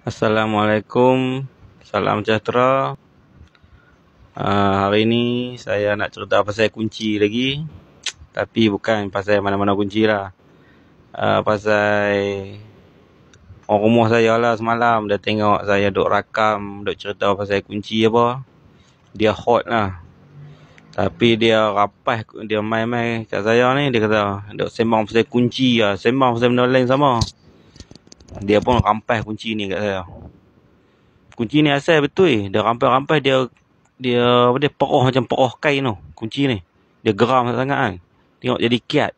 Assalamualaikum Salam sejahtera uh, Hari ini saya nak cerita pasal kunci lagi Tapi bukan pasal mana-mana kunci lah uh, Pasal Orang rumah saya lah semalam Dia tengok saya duk rakam Duk cerita pasal kunci apa Dia hot lah tapi dia rapah dia main-main kat saya ni dia kata dok sembang pasal kunci ah sembang pasal benda lain sama dia pun rampai kunci ni kat saya. Kunci ni asal betul eh. Dia rampai-rampai dia dia apa dia peroh macam peroh kain tu kunci ni. Dia geram sangat kan. Tengok jadi kiat.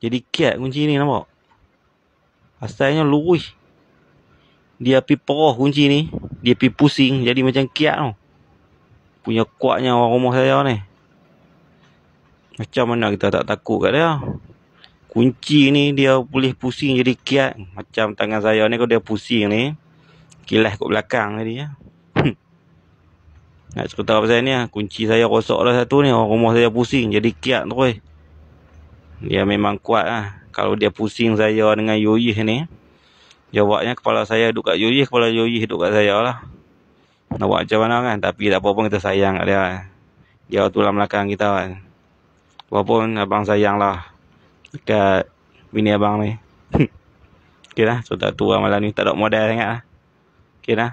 Jadi kiat kunci ni nampak. Asalnya lurus. Dia pi peroh kunci ni, dia pi pusing jadi macam kiat tu. Punya kuatnya orang rumah saya ni. Macam mana kita tak takut kat dia? kunci ni dia boleh pusing jadi kiat macam tangan saya ni kalau dia pusing ni kilas kat belakang tadi ya hmm. nak cerita pasal ni ya, kunci saya rosak lah satu ni orang rumah saya pusing jadi kiat tu eh. dia memang kuat lah kalau dia pusing saya dengan yoyih ni jawabnya kepala saya duduk kat yoyih kepala yoyih duduk kat saya lah nak buat macam mana kan tapi tak apa pun kita sayang kat dia kan. dia tulang belakang kita kan walaupun abang sayang lah dekat bini abang ni. okay lah. So, tak tua malam ni. Tak ada modal sangat lah. Okay lah.